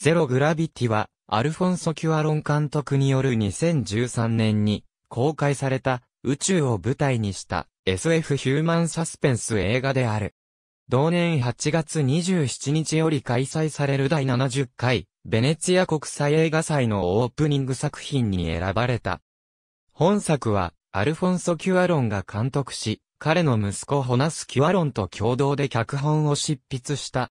ゼロ・グラビティは、アルフォンソ・キュアロン監督による2013年に公開された宇宙を舞台にした SF ヒューマンサスペンス映画である。同年8月27日より開催される第70回ベネツィア国際映画祭のオープニング作品に選ばれた。本作はアルフォンソ・キュアロンが監督し、彼の息子ホナス・キュアロンと共同で脚本を執筆した。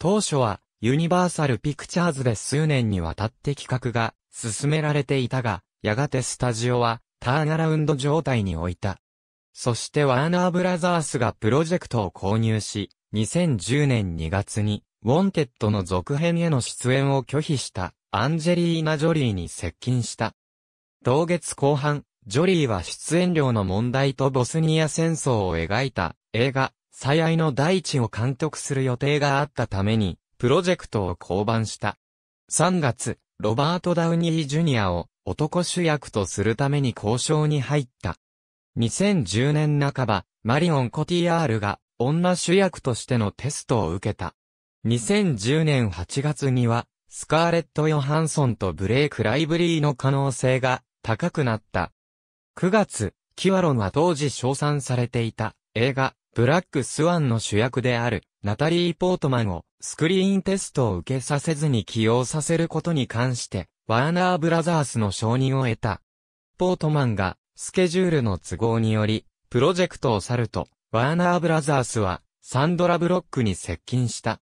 当初はユニバーサルピクチャーズで数年にわたって企画が進められていたが、やがてスタジオはターンアラウンド状態に置いた。そしてワーナーブラザースがプロジェクトを購入し、2010年2月に、ウォンテッドの続編への出演を拒否したアンジェリーナ・ジョリーに接近した。同月後半、ジョリーは出演料の問題とボスニア戦争を描いた映画、最愛の大地を監督する予定があったために、プロジェクトを降板した。3月、ロバート・ダウニー・ジュニアを男主役とするために交渉に入った。2010年半ば、マリオン・コティアールが女主役としてのテストを受けた。2010年8月には、スカーレット・ヨハンソンとブレイク・ライブリーの可能性が高くなった。9月、キワロンは当時称賛されていた映画、ブラック・スワンの主役であるナタリー・ポートマンをスクリーンテストを受けさせずに起用させることに関して、ワーナー・ブラザースの承認を得た。ポートマンが、スケジュールの都合により、プロジェクトを去ると、ワーナー・ブラザースは、サンドラ・ブロックに接近した。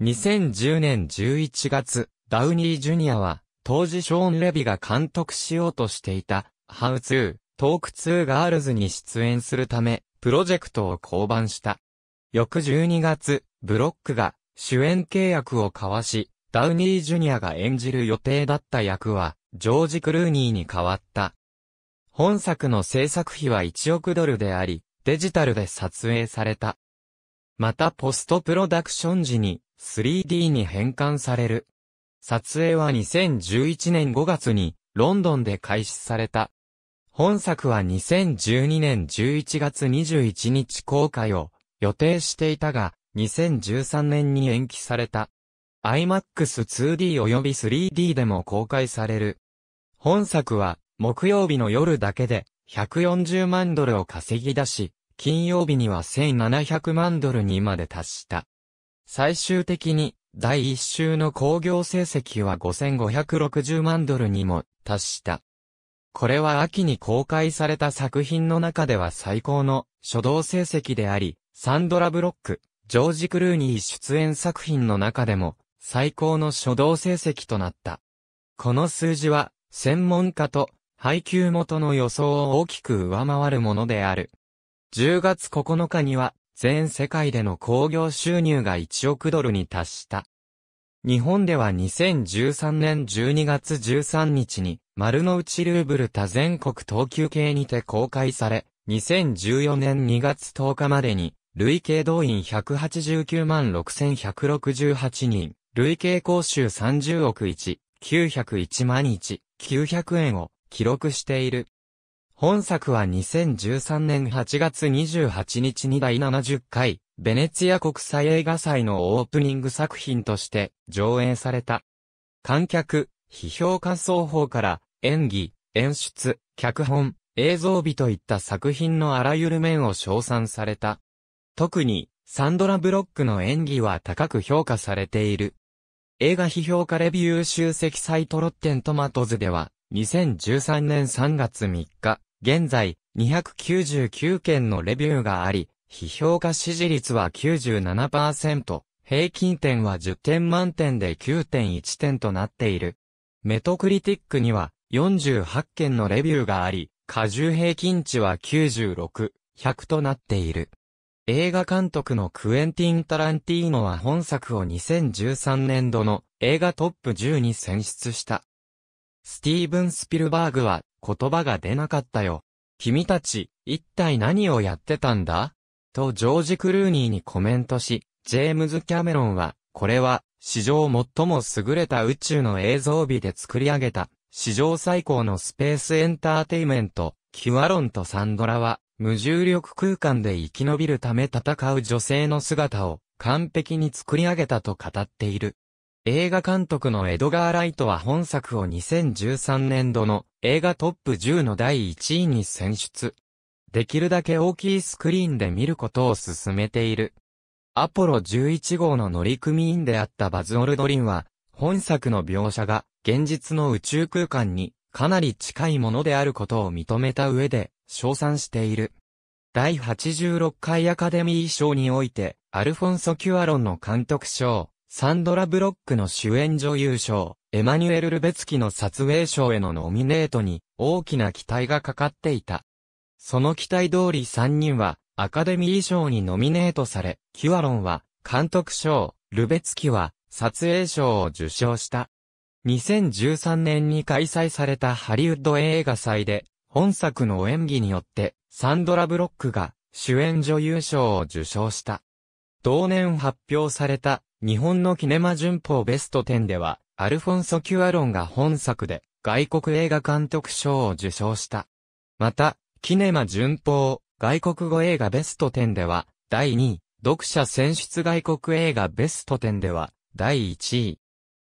2010年11月、ダウニー・ジュニアは、当時ショーン・レビが監督しようとしていた、ハウツー、トークツーガールズに出演するため、プロジェクトを降板した。翌12月、ブロックが主演契約を交わし、ダウニー・ジュニアが演じる予定だった役は、ジョージ・クルーニーに変わった。本作の制作費は1億ドルであり、デジタルで撮影された。またポストプロダクション時に 3D に変換される。撮影は2011年5月にロンドンで開始された。本作は2012年11月21日公開を予定していたが、2013年に延期された。IMAX2D 及び 3D でも公開される。本作は、木曜日の夜だけで、140万ドルを稼ぎ出し、金曜日には1700万ドルにまで達した。最終的に、第一週の興行成績は5560万ドルにも達した。これは秋に公開された作品の中では最高の初動成績であり、サンドラ・ブロック、ジョージ・クルーニー出演作品の中でも、最高の初動成績となった。この数字は、専門家と、配給元の予想を大きく上回るものである。10月9日には、全世界での興行収入が1億ドルに達した。日本では2013年12月13日に、丸の内ルーブル多全国等級系にて公開され、2014年2月10日までに、累計動員189万6168人、累計講習30億1、901万1、900円を記録している。本作は2013年8月28日に第70回、ベネツィア国際映画祭のオープニング作品として上映された。観客、批評感想法から演技、演出、脚本、映像美といった作品のあらゆる面を称賛された。特に、サンドラ・ブロックの演技は高く評価されている。映画批評家レビュー集積サイトロッテントマトズでは、2013年3月3日、現在、299件のレビューがあり、批評家支持率は97%、平均点は10点満点で9.1点となっている。メトクリティックには48件のレビューがあり、加重平均値は96、100となっている。映画監督のクエンティン・タランティーノは本作を2013年度の映画トップ10に選出した。スティーブン・スピルバーグは言葉が出なかったよ。君たち、一体何をやってたんだとジョージ・クルーニーにコメントし、ジェームズ・キャメロンは、これは、史上最も優れた宇宙の映像美で作り上げた、史上最高のスペースエンターテイメント、キュアロンとサンドラは、無重力空間で生き延びるため戦う女性の姿を完璧に作り上げたと語っている。映画監督のエドガー・ライトは本作を2013年度の映画トップ10の第1位に選出。できるだけ大きいスクリーンで見ることを勧めている。アポロ11号の乗組員であったバズ・オルドリンは、本作の描写が現実の宇宙空間にかなり近いものであることを認めた上で、称賛している。第86回アカデミー賞において、アルフォンソ・キュアロンの監督賞、サンドラ・ブロックの主演女優賞、エマニュエル・ルベツキの撮影賞へのノミネートに大きな期待がかかっていた。その期待通り3人はアカデミー賞にノミネートされ、キュアロンは監督賞、ルベツキは撮影賞を受賞した。2013年に開催されたハリウッド映画祭で本作の演技によって、サンドラ・ブロックが主演女優賞を受賞した。同年発表された日本のキネマ旬報ベスト10では、アルフォンソ・キュアロンが本作で外国映画監督賞を受賞した。また、キネマ旬報外国語映画ベスト10では、第2位、読者選出外国映画ベスト10では、第1位。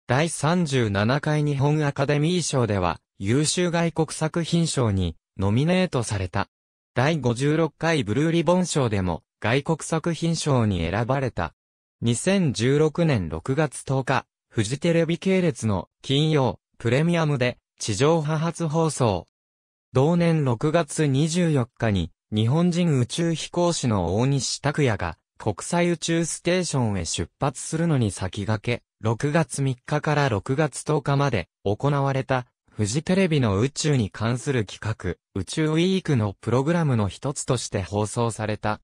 第37回日本アカデミー賞では、優秀外国作品賞にノミネートされた。第56回ブルーリボン賞でも外国作品賞に選ばれた。2016年6月10日、フジテレビ系列の金曜プレミアムで地上波初放送。同年6月24日に日本人宇宙飛行士の大西拓也が国際宇宙ステーションへ出発するのに先駆け、6月3日から6月10日まで行われたフジテレビの宇宙に関する企画、宇宙ウィークのプログラムの一つとして放送された。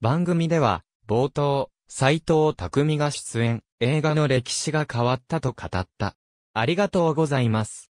番組では、冒頭、斎藤匠が出演、映画の歴史が変わったと語った。ありがとうございます。